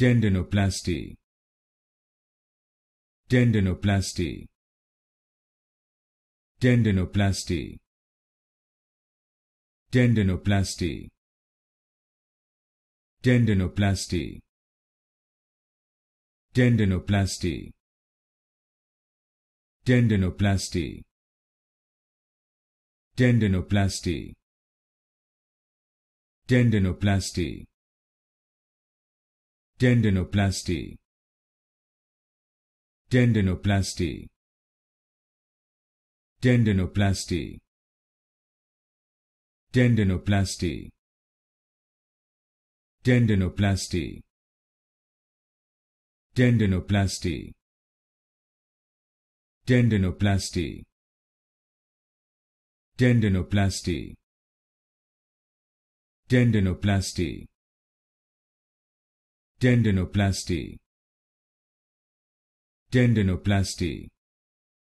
tendinoplasty tendinoplasty tendinoplasty tendinoplasty tendinoplasty tendinoplasty tendinoplasty tendinoplasty tendinoplasty tendinoplasty tendinoplasty tendinoplasty tendinoplasty tendinoplasty tendinoplasty tendinoplasty tendinoplasty tendinoplasty Tendinoplasty. Tendinoplasty.